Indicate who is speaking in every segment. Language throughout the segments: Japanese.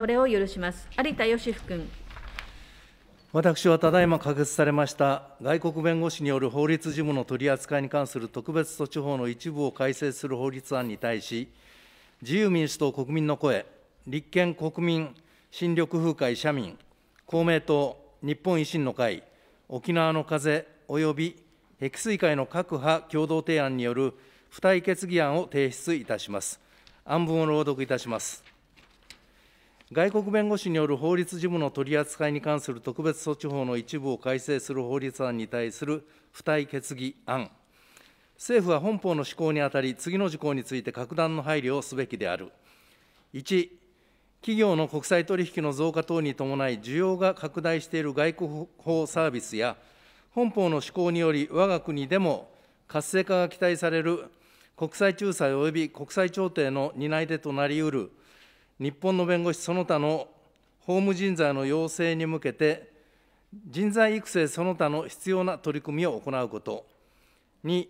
Speaker 1: それを許します。有田芳生君。
Speaker 2: 私はただいま可決されました外国弁護士による法律事務の取り扱いに関する特別措置法の一部を改正する法律案に対し、自由民主党国民の声、立憲国民新緑風会社民、公明党、日本維新の会、沖縄の風及び碧水会の各派共同提案による付帯決議案を提出いたします。案文を朗読いたします。外国弁護士による法律事務の取り扱いに関する特別措置法の一部を改正する法律案に対する付帯決議案、政府は本法の施行にあたり、次の事項について格段の配慮をすべきである。1、企業の国際取引の増加等に伴い、需要が拡大している外国法サービスや、本法の施行により、我が国でも活性化が期待される国際仲裁及び国際調停の担い手となりうる日本の弁護士その他の法務人材の養成に向けて、人材育成その他の必要な取り組みを行うこと、2、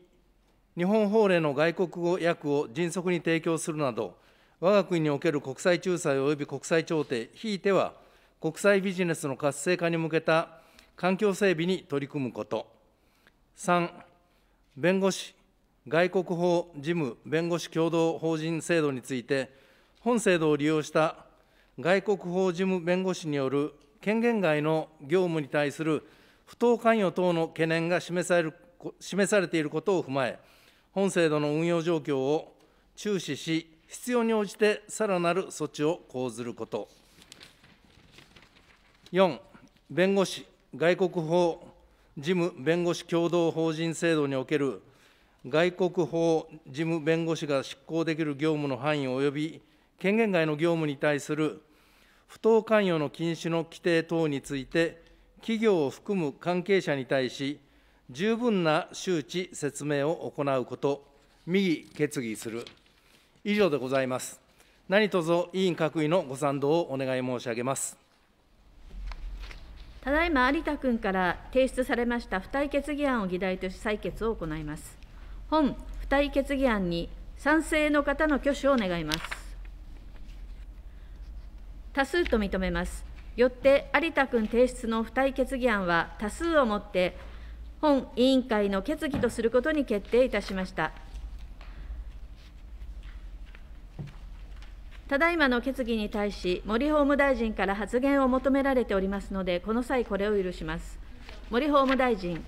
Speaker 2: 日本法令の外国語訳を迅速に提供するなど、我が国における国際仲裁及び国際調停、ひいては国際ビジネスの活性化に向けた環境整備に取り組むこと、3、弁護士、外国法事務弁護士共同法人制度について、本制度を利用した外国法事務弁護士による権限外の業務に対する不当関与等の懸念が示され示されていることを踏まえ、本制度の運用状況を注視し、必要に応じてさらなる措置を講ずること。4、弁護士、外国法事務弁護士共同法人制度における外国法事務弁護士が執行できる業務の範囲及び権限外の業務に対する不当関与の禁止の規定等について、企業を含む関係者に対し、十分な周知、説明を行うこと、右決議する、以上でございます。何卒委員各位のご賛同をお願い申し上げます。
Speaker 1: ただいま有田君から提出されました付帯決議案を議題とし採決を行います。本付帯決議案に賛成の方の挙手を願います。多数と認めます。よって有田君提出の付帯決議案は多数をもって本委員会の決議とすることに決定いたしました。ただいまの決議に対し、森法務大臣から発言を求められておりますので、この際、これを許します。森法務大臣。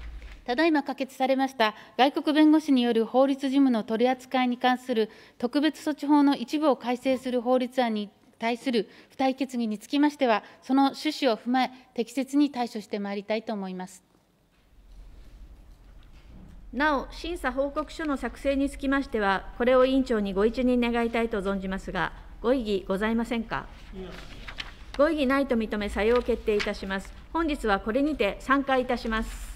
Speaker 1: ただいま可決されました外国弁護士による法律事務の取り扱いに関する特別措置法の一部を改正する法律案に対する付帯決議につきましては、その趣旨を踏まえ、適切に対処してまいりたいと思います。なお、審査報告書の作成につきましては、これを委員長にご一任願いたいと存じますが、ご異議ございませんか。ご異議ないと認め、採用を決定いたします。本日はこれにて散会いたします。